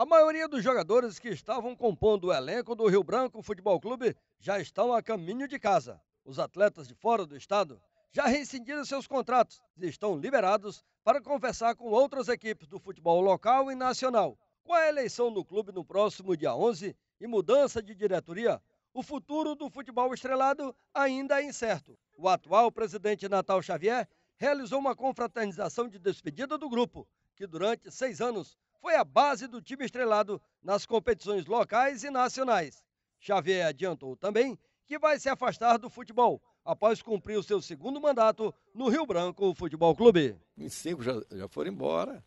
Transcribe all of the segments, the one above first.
A maioria dos jogadores que estavam compondo o elenco do Rio Branco Futebol Clube já estão a caminho de casa. Os atletas de fora do estado já rescindiram seus contratos e estão liberados para conversar com outras equipes do futebol local e nacional. Com a eleição no clube no próximo dia 11 e mudança de diretoria, o futuro do futebol estrelado ainda é incerto. O atual presidente Natal Xavier realizou uma confraternização de despedida do grupo, que durante seis anos foi a base do time estrelado nas competições locais e nacionais. Xavier adiantou também que vai se afastar do futebol após cumprir o seu segundo mandato no Rio Branco Futebol Clube. Os já, já foram embora.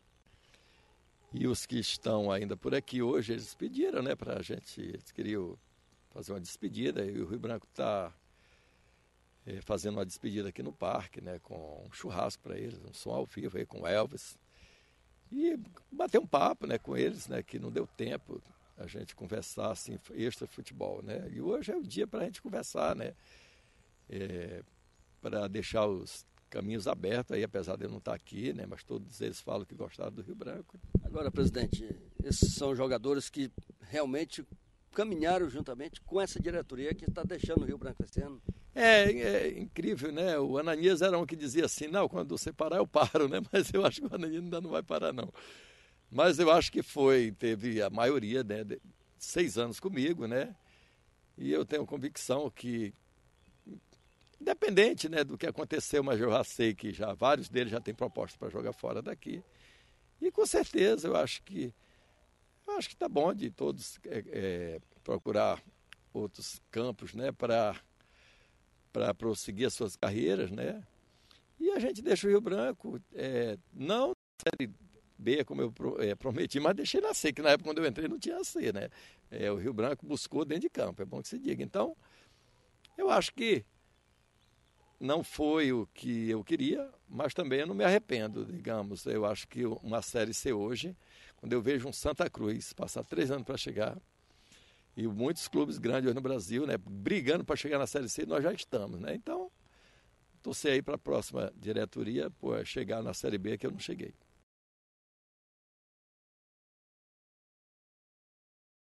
E os que estão ainda por aqui hoje, eles pediram, né, para a gente. Eles queriam fazer uma despedida e o Rio Branco está é, eh, fazendo uma despedida aqui no parque, né, com um churrasco para eles, um som ao vivo aí com o Elvis e bater um papo né, com eles, né, que não deu tempo a gente conversar assim, extra futebol. Né? E hoje é o dia para a gente conversar, né? É, para deixar os caminhos abertos aí, apesar de eu não estar tá aqui, né? Mas todos eles falam que gostaram do Rio Branco. Agora, presidente, esses são jogadores que realmente caminharam juntamente com essa diretoria que está deixando o Rio Branco esse ano. É, é, incrível, né? O Ananias era um que dizia assim, não, quando você parar eu paro, né? Mas eu acho que o Ananias ainda não vai parar, não. Mas eu acho que foi, teve a maioria, né? Seis anos comigo, né? E eu tenho convicção que, independente né, do que aconteceu, mas eu já sei que já vários deles já têm proposta para jogar fora daqui. E com certeza eu acho que eu acho que está bom de todos é, é, procurar outros campos, né? Para para prosseguir as suas carreiras, né? E a gente deixa o Rio Branco, é, não na Série B, como eu é, prometi, mas deixei na C, que na época quando eu entrei não tinha a C, né? É, o Rio Branco buscou dentro de campo, é bom que se diga. Então, eu acho que não foi o que eu queria, mas também eu não me arrependo, digamos. Eu acho que uma Série C hoje, quando eu vejo um Santa Cruz passar três anos para chegar, e muitos clubes grandes no Brasil, né? Brigando para chegar na Série C, nós já estamos, né? Então, torcer aí para a próxima diretoria, pô, chegar na Série B que eu não cheguei.